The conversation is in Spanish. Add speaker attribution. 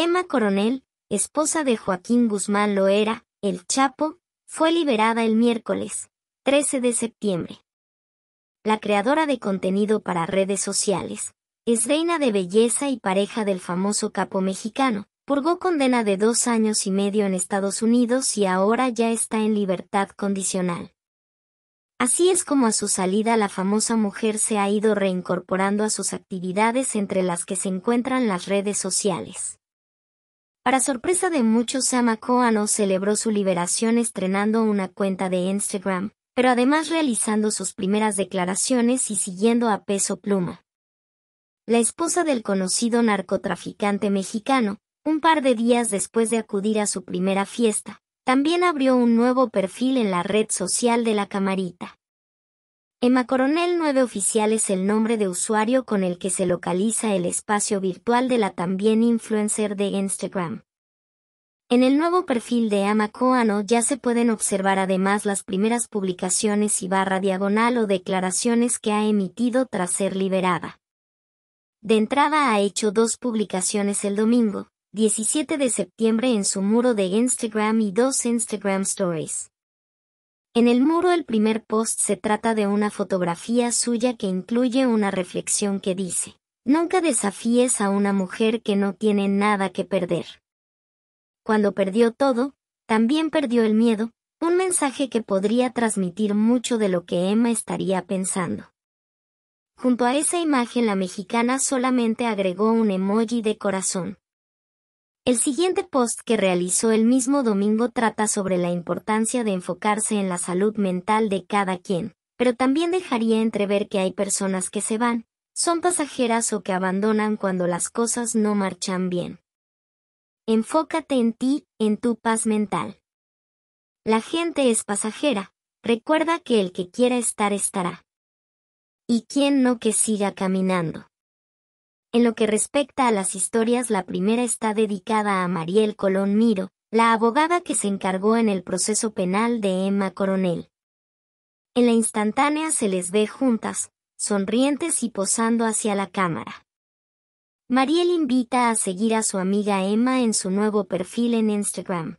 Speaker 1: Emma Coronel, esposa de Joaquín Guzmán Loera, el Chapo, fue liberada el miércoles, 13 de septiembre. La creadora de contenido para redes sociales, es reina de belleza y pareja del famoso capo mexicano, purgó condena de dos años y medio en Estados Unidos y ahora ya está en libertad condicional. Así es como a su salida la famosa mujer se ha ido reincorporando a sus actividades entre las que se encuentran las redes sociales. Para sorpresa de muchos, Sama Coano celebró su liberación estrenando una cuenta de Instagram, pero además realizando sus primeras declaraciones y siguiendo a peso pluma. La esposa del conocido narcotraficante mexicano, un par de días después de acudir a su primera fiesta, también abrió un nuevo perfil en la red social de la camarita. Emma Coronel 9 Oficial es el nombre de usuario con el que se localiza el espacio virtual de la también influencer de Instagram. En el nuevo perfil de Ama Coano ya se pueden observar además las primeras publicaciones y barra diagonal o declaraciones que ha emitido tras ser liberada. De entrada ha hecho dos publicaciones el domingo, 17 de septiembre en su muro de Instagram y dos Instagram Stories. En el muro el primer post se trata de una fotografía suya que incluye una reflexión que dice, Nunca desafíes a una mujer que no tiene nada que perder. Cuando perdió todo, también perdió el miedo, un mensaje que podría transmitir mucho de lo que Emma estaría pensando. Junto a esa imagen la mexicana solamente agregó un emoji de corazón. El siguiente post que realizó el mismo domingo trata sobre la importancia de enfocarse en la salud mental de cada quien, pero también dejaría entrever que hay personas que se van, son pasajeras o que abandonan cuando las cosas no marchan bien. Enfócate en ti, en tu paz mental. La gente es pasajera, recuerda que el que quiera estar estará. Y quien no que siga caminando. En lo que respecta a las historias, la primera está dedicada a Mariel Colón Miro, la abogada que se encargó en el proceso penal de Emma Coronel. En la instantánea se les ve juntas, sonrientes y posando hacia la cámara. Mariel invita a seguir a su amiga Emma en su nuevo perfil en Instagram.